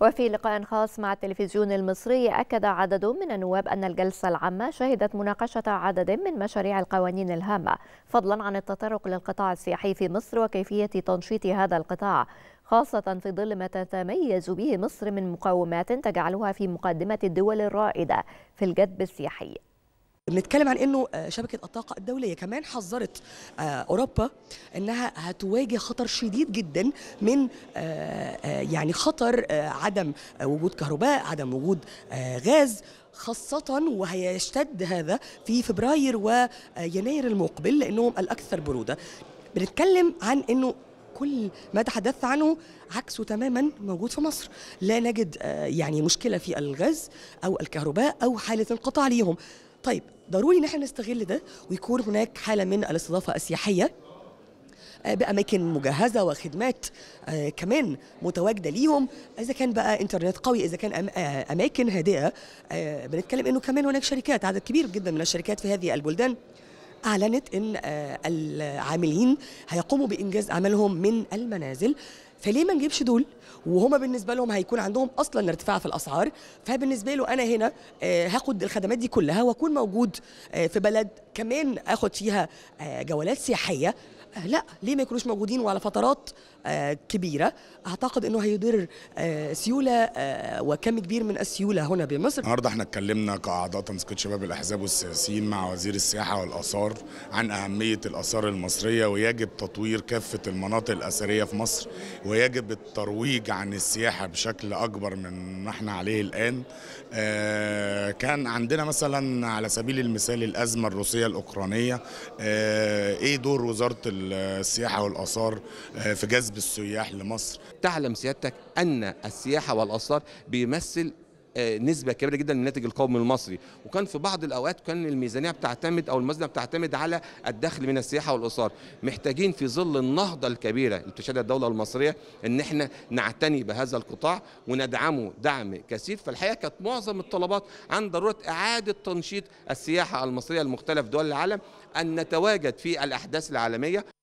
وفي لقاء خاص مع التلفزيون المصري أكد عدد من النواب أن الجلسة العامة شهدت مناقشة عدد من مشاريع القوانين الهامة فضلا عن التطرق للقطاع السياحي في مصر وكيفية تنشيط هذا القطاع خاصة في ظل ما تتميز به مصر من مقومات تجعلها في مقدمة الدول الرائدة في الجذب السياحي بنتكلم عن انه آه، شبكه الطاقه الدوليه كمان حذرت آه، اوروبا انها هتواجه خطر شديد جدا من آه، يعني خطر عدم وجود كهرباء عدم وجود غاز خاصة وهيشتد هذا في فبراير ويناير المقبل لأنهم الأكثر برودة بنتكلم عن أنه كل ما تحدثت عنه عكسه تماما موجود في مصر لا نجد يعني مشكلة في الغاز أو الكهرباء أو حالة انقطاع ليهم طيب ضروري ان احنا نستغل ده ويكون هناك حاله من الاستضافه السياحيه آه، باماكن مجهزه وخدمات آه، كمان متواجده ليهم اذا كان بقى انترنت قوي اذا كان آه، اماكن هادئه بنتكلم انه كمان هناك شركات عدد كبير جدا من الشركات في هذه البلدان أعلنت أن آه، العاملين هيقوموا بإنجاز عملهم من المنازل فليه ما نجيبش دول وهما بالنسبه لهم هيكون عندهم اصلا ارتفاع في الاسعار فبالنسبه له انا هنا آه، هاخد الخدمات دي كلها واكون موجود آه، في بلد كمان اخد فيها جولات سياحيه آه، لا ليه ما يكونوش موجودين وعلى فترات آه، كبيره اعتقد انه هيدر آه، سيوله وكم كبير من السيوله هنا بمصر النهارده احنا اتكلمنا كاعضاء تنسيق شباب الاحزاب والسياسيين مع وزير السياحه والاثار عن اهميه الاثار المصريه ويجب تطوير كافه المناطق الاثريه في مصر ويجب الترويج عن السياحه بشكل اكبر من ما احنا عليه الان كان عندنا مثلا على سبيل المثال الازمه الروسيه الاوكرانيه ايه دور وزاره السياحة والآثار آه، في جذب السياح لمصر تعلم سيادتك أن السياحة والآثار بيمثل آه، نسبه كبيره جدا من الناتج القومي المصري وكان في بعض الاوقات كان الميزانيه بتعتمد او الموازنه بتعتمد على الدخل من السياحه والاثار محتاجين في ظل النهضه الكبيره اللي بتشهدها الدوله المصريه ان احنا نعتني بهذا القطاع وندعمه دعم كثيف فالحقيقه كانت معظم الطلبات عن ضروره اعاده تنشيط السياحه المصريه لمختلف دول العالم ان نتواجد في الاحداث العالميه